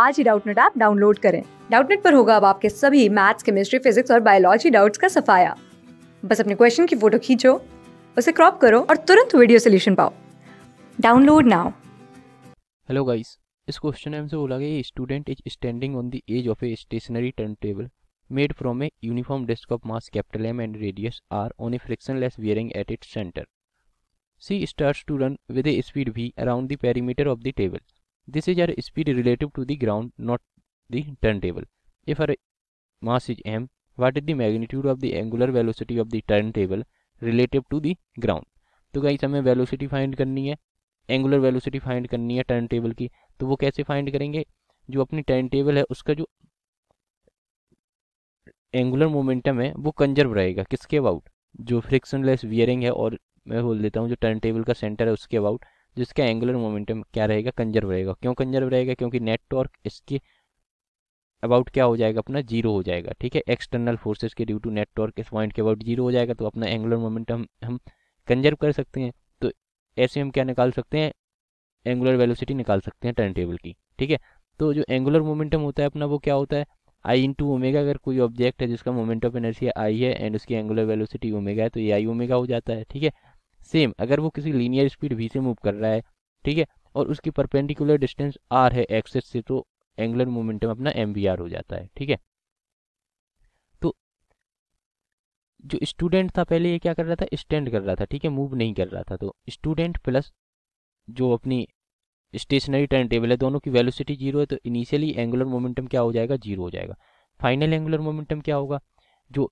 आज ही Doubtnut app download करें डाउटनेट पर होगा अब आपके सभी मैथ्स केमिस्ट्री फिजिक्स और बायोलॉजी डाउट्स का सफाया बस अपने क्वेश्चन की फोटो खींचो उसे क्रॉप करो और तुरंत वीडियो सोल्यूशन पाओ डाउनलोड नाउ हेलो गाइस इस क्वेश्चन में हमसे बोला गया student is standing on the edge of a stationary turn table made from a uniform disc of mass capital M and radius R on a frictionless bearing at its centre C starts to run with a speed v around the perimeter of the table. This is our speed relative to the ground, not the turntable. If our mass is m, what is the magnitude of the angular velocity of the turntable relative to the ground? तो guys हमें velocity find करनी है angular velocity find करनी है turn table की तो वो कैसे फाइंड करेंगे जो अपनी टर्न टेबल है उसका जो एंगुलर मोमेंटम है वो कंजर्व रहेगा किसके अबाउट जो फ्रिक्शनलेस वियरिंग है और मैं बोल देता हूँ जो टर्न टेबल का सेंटर है उसके अबाउट जिसका एंगुलर मोमेंटम क्या रहेगा कंजर्व रहेगा क्यों कंजर्व रहेगा क्योंकि नेटवर्क इसके अबाउट क्या हो जाएगा अपना जीरो हो जाएगा ठीक है एक्सटर्नल फोर्सेज के ड्यू टू नेटवर्क इस पॉइंट के अबाउट जीरो हो जाएगा तो अपना एंगुलर मोमेंटम हम कंजर्व कर सकते हैं तो ऐसे हम क्या निकाल सकते हैं एंगुलर वेलोसिटी निकाल सकते हैं टर्न टेबल की ठीक है तो जो एंगुलर मोमेंटम होता है अपना वो क्या होता है आई टू ओमेगा अगर कोई ऑब्जेक्ट है जिसका मोमेंट ऑफ एनर्जी आई है एंड उसकी एंगुलर वेलोसिटी ओमेगा है तो ये आई ओमेगा हो जाता है ठीक है सेम अगर वो किसी लीनियर स्पीड वी से मूव कर रहा है ठीक है और उसकी परपेंडिकुलर डिस्टेंस आर है एक्सेस से तो एंगुलर मोमेंटम अपना एम हो जाता है ठीक है तो जो स्टूडेंट था पहले ये क्या कर रहा था स्टैंड कर रहा था ठीक है मूव नहीं कर रहा था तो स्टूडेंट प्लस जो अपनी स्टेशनरी टर्न टेबल है दोनों की वेलोसिटी जीरो है तो इनिशियली एंगुलर मोमेंटम क्या हो जाएगा जीरो हो जाएगा फाइनल एंगुलर मोमेंटम क्या होगा जो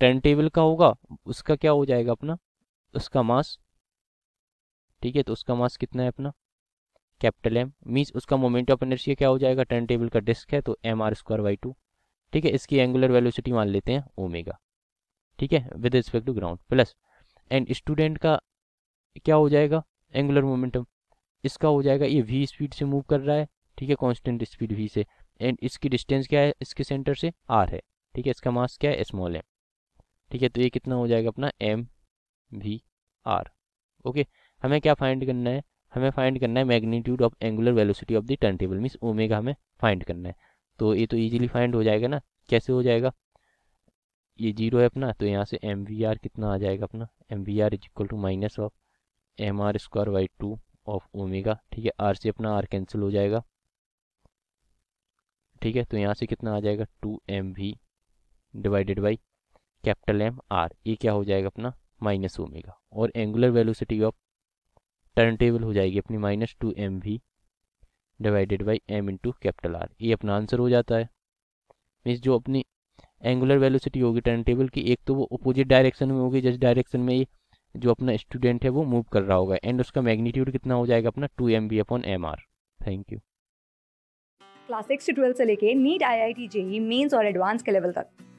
टेन टेबल का होगा उसका क्या हो जाएगा अपना उसका मास ठीक है तो उसका मास कितना है अपना कैपिटल एम मीन्स उसका मोमेंट ऑफ इनर्शिया क्या हो जाएगा टेन टेबल का डिस्क है तो M R square by two ठीक है इसकी एंगुलर वेलोसिटी मान लेते हैं ओमेगा ठीक है with respect to ground plus and student का क्या हो जाएगा एंगुलर मोमेंटम इसका हो जाएगा ये वी स्पीड से मूव कर रहा है ठीक है कॉन्स्टेंट स्पीड वी से एंड इसकी डिस्टेंस क्या है इसके सेंटर से आर है ठीक है इसका मास क्या है स्मॉल एम ठीक है तो ये कितना हो जाएगा अपना एम वी आर ओके हमें क्या फाइंड करना है हमें फाइंड करना है magnitude of angular velocity of the turn table means omega हमें फाइंड करना है तो ये तो ईजिली फाइंड हो जाएगा ना कैसे हो जाएगा ये जीरो है अपना तो यहाँ से एम वी आर कितना आ जाएगा अपना M v R is equal to minus of M R square by two of omega ठीक है आर से अपना आर कैंसिल हो जाएगा ठीक है तो यहाँ से कितना आ जाएगा two M v divided by capital M R ये क्या हो जाएगा अपना माइनस ओमेगा और angular velocity of turn table हो जाएगी अपनी minus two M v divided by M into capital R ये अपना आंसर हो जाता है मीन्स जो अपनी एंगुलर वेलोसिटी होगी टर्न टेबल की एक तो वो अपोजिट डायरेक्शन में होगी जिस डायरेक्शन में ये जो अपना स्टूडेंट है वो मूव कर रहा होगा एंड उसका मैग्नीट्यूड कितना हो जाएगा अपना two M B upon M R thank you class six से लेके NEET I I T J mains और एडवांस के लेवल तक